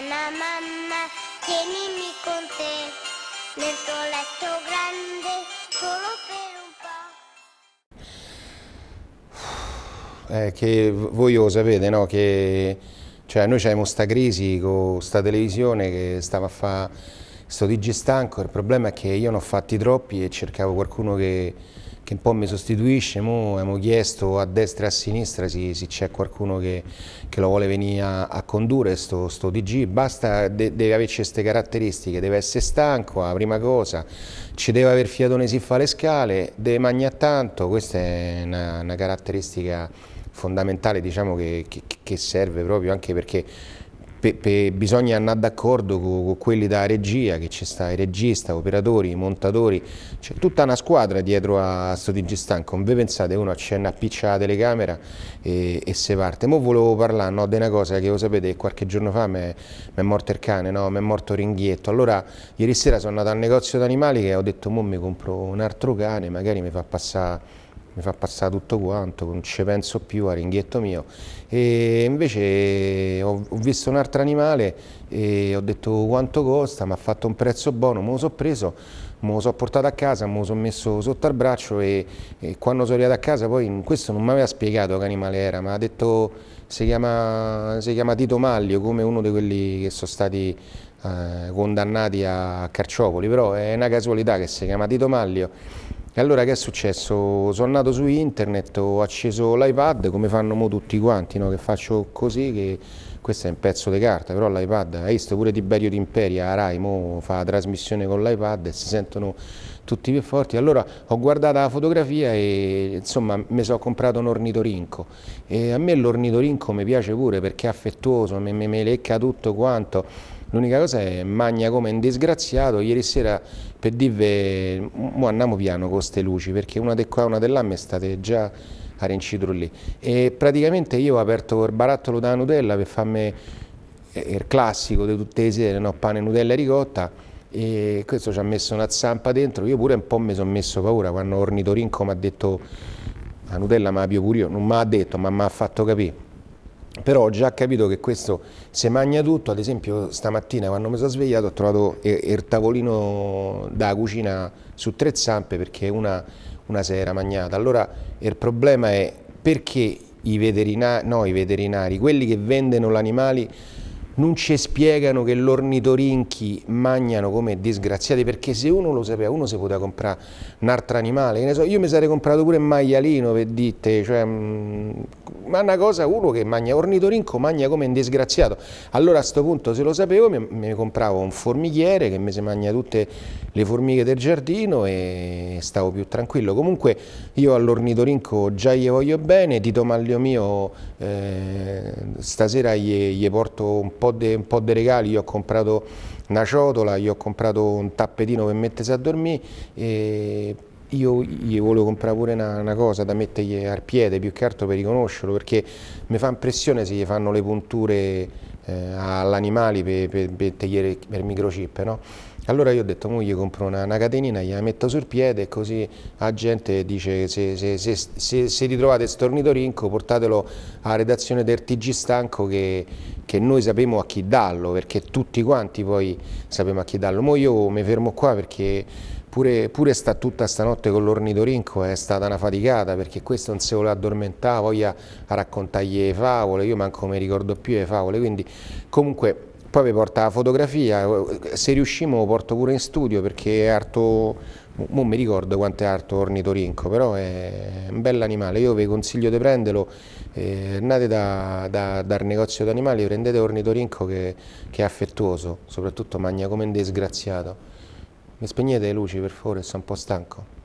Nana mamma, tienimi con te nel tuo letto grande solo per un po'. Eh, che voi lo sapete, no? Che cioè, noi abbiamo questa crisi con questa televisione che stava a fare sto digistanco, il problema è che io ne ho fatti troppi e cercavo qualcuno che che un po' mi sostituisce, mo abbiamo chiesto a destra e a sinistra se, se c'è qualcuno che, che, lo vuole venire a, a condurre questo DG, basta, de, deve averci queste caratteristiche, deve essere stanco, la prima cosa, ci deve aver fiatone si fa le scale, deve mangiare tanto, questa è una, una caratteristica fondamentale diciamo, che, che, che serve proprio anche perché pe, pe, bisogna andare d'accordo con, con, quelli da regia, che ci sta il regista, operatori, i montatori, c'è tutta una squadra dietro a sto TG Stanco, non vi pensate uno accenna, appiccia la telecamera e, e se parte. Mo volevo parlare no, di una cosa che lo sapete, qualche giorno fa mi è morto il cane, no? mi è morto Ringhietto, allora ieri sera sono andato al negozio d'animali che ho detto mo mi compro un altro cane, magari mi fa passare mi fa passare tutto quanto, non ci penso più a ringhietto mio. E invece ho, ho visto un altro animale e ho detto quanto costa, mi ha fatto un prezzo buono, me lo so preso, me lo so portato a casa, me lo so messo sotto al braccio e, e quando sono arrivato a casa poi questo non mi aveva spiegato che animale era, ma ha detto si chiama, si chiama Tito Maglio come uno di quelli che sono stati eh, condannati a Carciopoli, però è una casualità che si chiama Tito Maglio e allora che è successo? Sono andato su internet, ho acceso l'iPad come fanno mo tutti quanti, no? che faccio così, che questo è un pezzo di carta, però l'iPad, hai visto pure Tiberio D'Imperia, a Rai, mo fa la trasmissione con l'iPad e si sentono tutti più forti. Allora ho guardato la fotografia e insomma mi sono comprato un ornitorinco e a me l'ornitorinco mi piace pure perché è affettuoso, mi, mi lecca tutto quanto L'unica cosa è magna come un disgraziato, ieri sera per dirvi, mo andiamo piano con queste luci, perché una di qua e una di là mi state già a rincidro lì. E praticamente io ho aperto il barattolo da Nutella per farmi eh, il classico di tutte le sere, no? pane, Nutella e ricotta, e questo ci ha messo una zampa dentro, io pure un po' mi sono messo paura quando Ornitorinco mi ha detto la Nutella mi ha pure io, non mi ha detto ma mi ha fatto capire però ho già capito che questo se magna tutto, ad esempio stamattina quando mi sono svegliato ho trovato eh, il tavolino da cucina su tre zampe perché una, una si era mangiata. Allora il problema è perché i veterinari, no, i veterinari quelli che vendono gli animali non ci spiegano che l'ornitorinchi mangiano come disgraziati, perché se uno lo sapeva, uno si poteva comprare un altro animale, so, io mi sarei comprato pure un maialino per dite, cioè, mh, mm, ma una cosa uno che mangia ornitorinco mangia come un disgraziato, allora a questo punto se lo sapevo mi, mi compravo un formichiere che mi si mangia tutte le formiche del giardino e stavo più tranquillo, comunque io all'ornitorinco già gli voglio bene, Tito Maglio mio eh, stasera gli, gli porto un po' po' dei de regali, gli ho comprato una ciotola, gli ho comprato un tappetino per mettersi a dormire e io gli volevo comprare pure una, una, cosa da mettergli al piede più che altro per riconoscerlo perché mi fa impressione se gli fanno le punture eh, all'animale per, per, per, tagliare il microchip no? Allora io ho detto, moglie compro una, una catenina, gliela metto sul piede e così la gente dice se, se, se, se, se ritrovate stornitorinco portatelo alla redazione del TG Stanco che, che, noi sapemo a chi darlo, perché tutti quanti poi sappiamo a chi darlo. Mo io mi fermo qua perché pure, pure sta tutta stanotte con l'ornitorinco è stata una faticata perché questo non si vuole addormentare, voglia raccontargli le favole, io manco mi ricordo più le favole, quindi comunque poi vi porta la fotografia, se riuscimo lo porto pure in studio perché è arto, non mi ricordo quanto è arto ornitorinco, però è un bel animale, io vi consiglio di prenderlo, eh, andate da, da, dal negozio di animali, prendete ornitorinco che, che, è affettuoso, soprattutto magna come un disgraziato. Mi spegnete le luci per favore, sono un po' stanco.